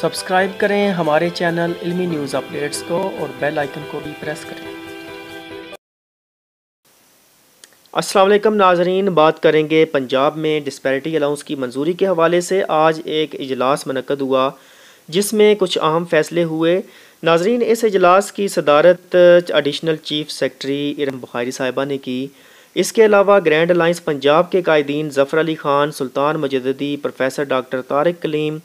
subscribe करें हमारे channel इल्मी न्यूज़ अपडेट्स को और बेल आइकन को भी प्रेस करें असलम नाजरीन बात करेंगे पंजाब में डिस्पैरिटी अलाउंस की मंजूरी के हवाले से आज एक इजलास मनकद हुआ जिसमें कुछ अहम फैसले हुए नाजरीन इस इजलास की सदारत additional chief secretary Iram Bukhari साहिबा ने की इसके अलावा ग्रैंड अलाइंस पंजाब के कायदीन Zafar Ali Khan Sultan Majdi professor doctor Tariq Kaleem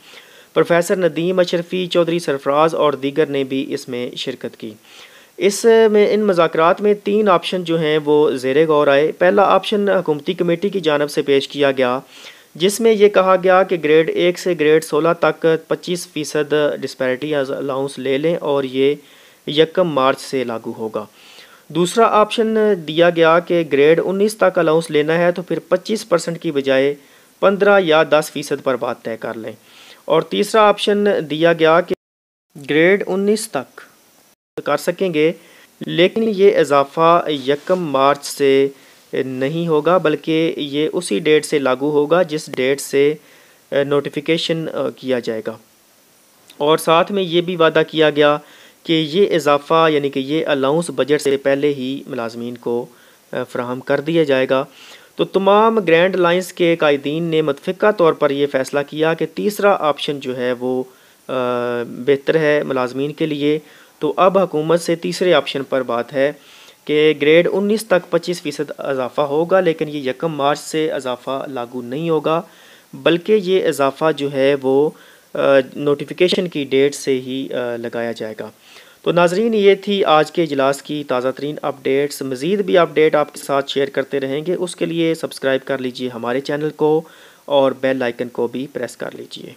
professor Nadeem Ashrafi Chaudhry Sarfraz और दीगर ने भी इसमें शिरकत की इस में इन मजाक में तीन ऑप्शन जो हैं वो जेर गौर आए पहला ऑप्शन हुकूमती कमेटी की जानब से पेश किया गया जिसमें यह कहा गया कि ग्रेड एक से ग्रेड सोलह तक पच्चीस फ़ीसद डिस्पैरिटी अलाउंस ले लें और ये यकम मार्च से लागू होगा दूसरा ऑप्शन दिया गया कि ग्रेड उन्नीस तक अलाउंस लेना है तो फिर पच्चीस परसेंट की बजाय पंद्रह या दस फ़ीसद पर बात तय कर लें और तीसरा ऑप्शन दिया गया कि ग्रेड 19 तक कर सकेंगे लेकिन ये इजाफ़ा यकम मार्च से नहीं होगा बल्कि ये उसी डेट से लागू होगा जिस डेट से नोटिफिकेशन किया जाएगा और साथ में ये भी वादा किया गया कि ये इजाफ़ा यानी कि ये अलाउंस बजट से पहले ही मुलाजमीन को फ्राहम कर दिया जाएगा तो तमाम ग्रैंड लाइंस के कायदीन ने मतफ़ा तौर पर यह फ़ैसला किया कि तीसरा ऑप्शन जो है वो बेहतर है मुलाजमीन के लिए तो अब हुकूमत से तीसरे ऑप्शन पर बात है कि ग्रेड 19 तक 25 फ़ीसद इजाफ़ा होगा लेकिन ये यकम मार्च से इजाफ़ा लागू नहीं होगा बल्कि ये इजाफ़ा जो है वो नोटिफिकेशन की डेट से ही लगाया जाएगा तो नाजरीन ये थी आज के इजलास की ताज़ा तरीन अपडेट्स मज़ीद भी अपडेट आपके साथ शेयर करते रहेंगे उसके लिए सब्सक्राइब कर लीजिए हमारे चैनल को और बेल आइकन को भी प्रेस कर लीजिए